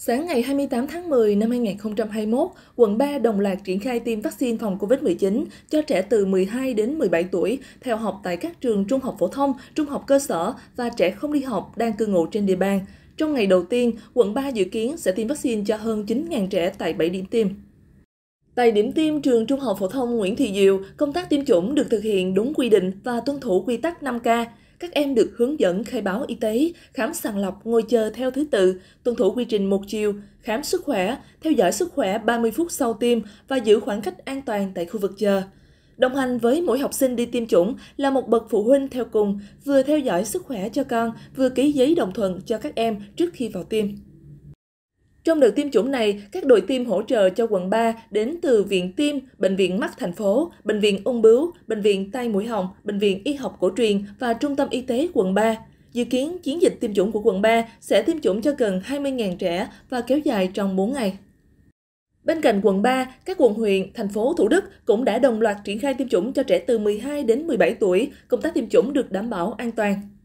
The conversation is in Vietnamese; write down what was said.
Sáng ngày 28 tháng 10 năm 2021, quận 3 đồng loạt triển khai tiêm vaccine phòng COVID-19 cho trẻ từ 12 đến 17 tuổi, theo học tại các trường trung học phổ thông, trung học cơ sở và trẻ không đi học đang cư ngụ trên địa bàn. Trong ngày đầu tiên, quận 3 dự kiến sẽ tiêm vaccine cho hơn 9.000 trẻ tại 7 điểm tiêm. Tại điểm tiêm trường Trung học phổ thông Nguyễn Thị Diệu, công tác tiêm chủng được thực hiện đúng quy định và tuân thủ quy tắc 5K các em được hướng dẫn khai báo y tế, khám sàng lọc ngồi chờ theo thứ tự, tuân thủ quy trình một chiều, khám sức khỏe, theo dõi sức khỏe 30 phút sau tiêm và giữ khoảng cách an toàn tại khu vực chờ. Đồng hành với mỗi học sinh đi tiêm chủng là một bậc phụ huynh theo cùng, vừa theo dõi sức khỏe cho con, vừa ký giấy đồng thuận cho các em trước khi vào tiêm. Trong đợt tiêm chủng này, các đội tiêm hỗ trợ cho quận 3 đến từ Viện Tiêm, Bệnh viện Mắt thành phố, Bệnh viện Ung bướu, Bệnh viện Tai mũi họng, Bệnh viện Y học cổ truyền và Trung tâm Y tế quận 3. Dự kiến chiến dịch tiêm chủng của quận 3 sẽ tiêm chủng cho gần 20.000 trẻ và kéo dài trong 4 ngày. Bên cạnh quận 3, các quận huyện, thành phố Thủ Đức cũng đã đồng loạt triển khai tiêm chủng cho trẻ từ 12 đến 17 tuổi. Công tác tiêm chủng được đảm bảo an toàn.